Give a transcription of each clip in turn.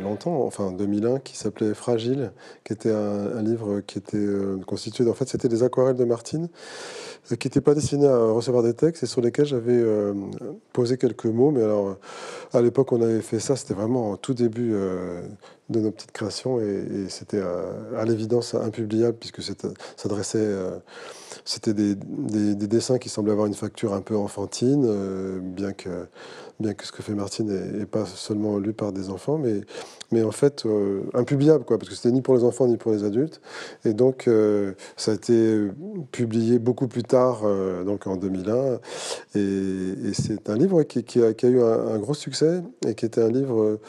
longtemps, enfin 2001, qui s'appelait Fragile, qui était un, livre qui était euh, constitué, en fait, c'était des aquarelles de Martine. Euh, qui n'étaient pas destinés à recevoir des textes et sur lesquels j'avais euh, posé quelques mots. Mais alors, euh, à l'époque, on avait fait ça, c'était vraiment au tout début de nos petites créations et, c'était à, l'évidence impubliable puisque s'adressait. c'était des, des, dessins qui semblaient avoir une facture un peu enfantine, bien que bien que ce que fait Martine n'est pas seulement lu par des enfants, mais, mais en fait impubliable, quoi, parce que c'était ni pour les enfants ni pour les adultes. Et donc, ça a été publié beaucoup plus tard euh, donc en 2001. Et, c'est un livre qui, a, eu un, gros succès et qui était un livre euh,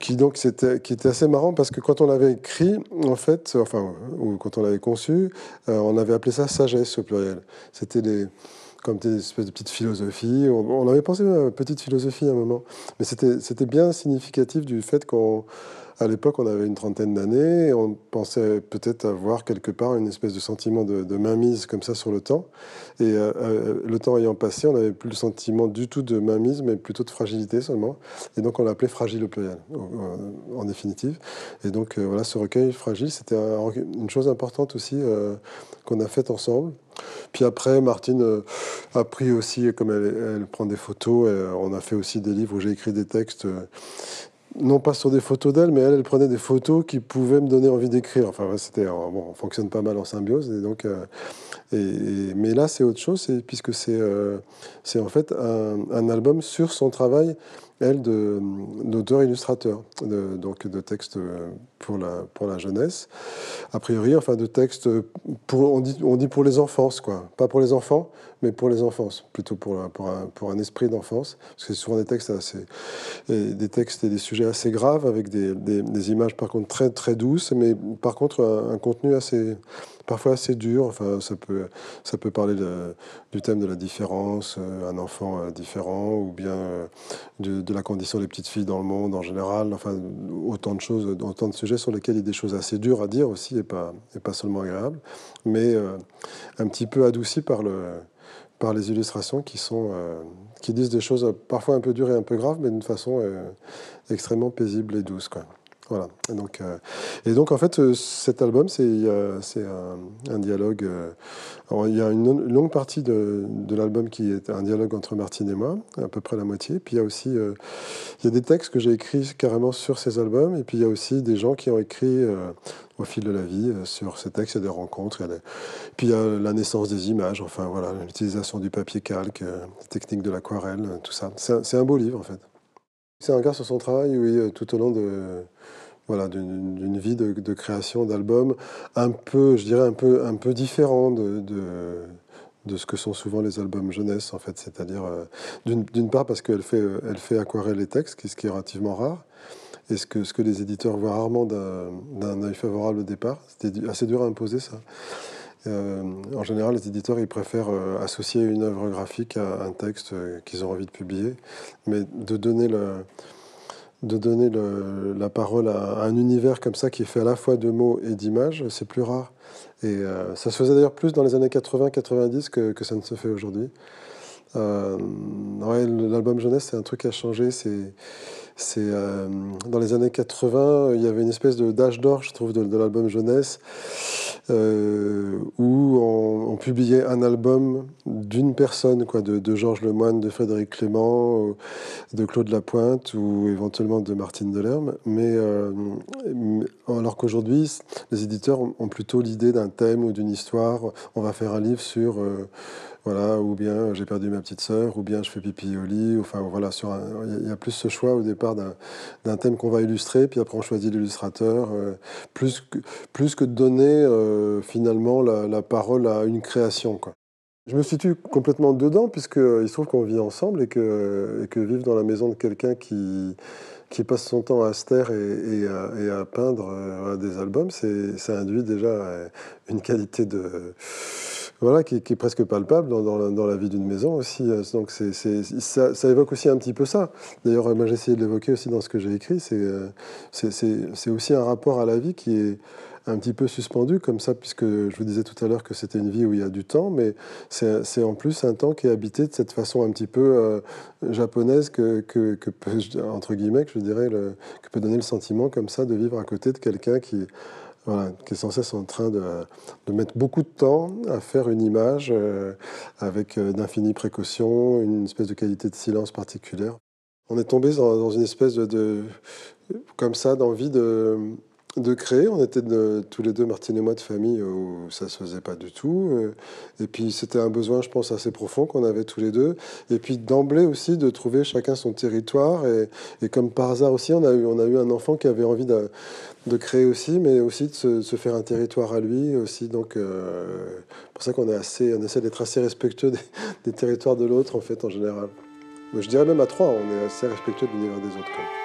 qui donc c'était qui était assez marrant parce que quand on l'avait écrit, en fait, enfin, ou quand on l'avait conçu, euh, on avait appelé ça sagesse au pluriel. C'était des comme des espèces de petites philosophies. On, avait pensé à une petite philosophie à un moment, mais c'était bien significatif du fait qu'on à l'époque, on avait une trentaine d'années et on pensait peut-être avoir quelque part une espèce de sentiment de, mainmise comme ça sur le temps. Et euh, euh, le temps ayant passé, on n'avait plus le sentiment du tout de mainmise, mais plutôt de fragilité seulement. Et donc, on l'appelait fragile au pluriel, en, définitive. Et donc, euh, voilà, ce recueil fragile, c'était une chose importante aussi qu'on a faite ensemble. Puis après, Martine a pris aussi, comme elle, elle prend des photos, on a fait aussi des livres où j'ai écrit des textes non pas sur des photos d'elle, mais elle, elle prenait des photos qui pouvaient me donner envie d'écrire. Enfin, c'était, euh, on fonctionne pas mal en symbiose, et donc, euh, mais là, c'est autre chose, puisque euh, c'est, en fait un, album sur son travail, elle, d'auteur-illustrateur, donc de textes pour la, jeunesse. A priori, enfin, de textes, euh, pour, on, dit, on dit pour les enfances, quoi. Pas pour les enfants, mais pour les enfances, plutôt pour, un, pour, esprit d'enfance, parce que c'est souvent des textes, assez, des textes et des sujets assez graves, avec des, images par contre très, très douces, mais par contre un contenu assez Parfois assez dur, enfin, ça, peut, ça peut parler du thème de la différence, euh, un enfant euh, différent, ou bien euh, de, de, la condition des petites filles dans le monde en général, enfin autant de choses, autant de sujets sur lesquels il y a des choses assez dures à dire aussi et pas, et pas seulement agréables, mais un petit peu adouci par, le, par les illustrations qui, sont, qui disent des choses parfois un peu dures et un peu graves, mais d'une façon extrêmement paisible et douce. Quoi. Et donc, euh, et donc en fait, euh, cet album, c'est un, dialogue. Euh, il y a une, longue partie de, l'album qui est un dialogue entre Martine et moi, à peu près la moitié. Puis il y a aussi il y a des textes que j'ai écrits carrément sur ces albums. Et puis il y a aussi des gens qui ont écrit au fil de la vie sur ces textes. Il y a des rencontres. Puis il y a la naissance des images. Enfin voilà, l'utilisation du papier calque, la technique de l'aquarelle, tout ça. C'est un, beau livre en fait. C'est un regard sur son travail, oui, tout au long de, voilà, d'une vie de, création d'albums un peu, je dirais, un peu, un peu différent de, de, ce que sont souvent les albums jeunesse, en fait. C'est-à-dire, euh, d'une part, parce qu'elle fait, euh, elle fait les textes, ce qui est relativement rare, et ce que, ce que les éditeurs voient rarement d'un œil favorable au départ. C'était assez dur à imposer, ça. Euh, en général, les éditeurs, ils préfèrent associer une œuvre graphique à un texte qu'ils ont envie de publier, mais de donner le de donner la parole à, un univers comme ça qui est fait à la fois de mots et d'images, c'est plus rare. Et euh, ça se faisait d'ailleurs plus dans les années 80-90 que, ça ne se fait aujourd'hui. Euh, l'album jeunesse, c'est un truc qui a changé. C'est euh, dans les années 80, il y avait une espèce de d'âge d'or, je trouve, de l'album jeunesse. Euh, où on, publiait un album d'une personne, quoi, de, Georges Lemoine, de Frédéric Clément, euh, de Claude Lapointe ou éventuellement de Martine Delerme. Mais euh, alors qu'aujourd'hui, les éditeurs ont plutôt l'idée d'un thème ou d'une histoire. On va faire un livre sur voilà, ou bien j'ai perdu ma petite sœur, ou bien je fais pipi au lit. Enfin, voilà, il y, a plus ce choix au départ d'un thème qu'on va illustrer, puis après on choisit l'illustrateur, euh, plus, que, plus que de donner euh, finalement la, parole à une création. Quoi. Je me situe complètement dedans, puisqu'il euh, se trouve qu'on vit ensemble et que, et que vivre dans la maison de quelqu'un qui qui passe son temps à se taire et, à, peindre euh, des albums, ça induit déjà euh, une qualité de voilà qui, est presque palpable dans, la, vie d'une maison aussi. Euh, donc ça, évoque aussi un petit peu ça. D'ailleurs, moi j'ai essayé de l'évoquer aussi dans ce que j'ai écrit. C'est aussi un rapport à la vie qui est un petit peu suspendu comme ça, puisque je vous disais tout à l'heure que c'était une vie où il y a du temps, mais c'est en plus un temps qui est habité de cette façon un petit peu euh, japonaise que, que, peut, entre guillemets, je dirais, le, que peut donner le sentiment comme ça de vivre à côté de quelqu'un qui, voilà, qui est sans cesse en train de, mettre beaucoup de temps à faire une image euh, avec euh, d'infinies précautions, une espèce de qualité de silence particulière. On est tombé dans, une espèce de comme ça, d'envie de de créer. On était tous les deux, Martine et moi, de famille où ça se faisait pas du tout. Euh, et puis c'était un besoin, je pense, assez profond qu'on avait tous les deux. Et puis d'emblée aussi de trouver chacun son territoire. Et, comme par hasard aussi, on a eu, on a eu un enfant qui avait envie de, créer aussi, mais aussi de se, faire un territoire à lui aussi. Donc euh, pour ça qu'on est assez, on essaie d'être assez respectueux des, territoires de l'autre en fait en général. Je dirais même à trois, on est assez respectueux de l'univers des autres.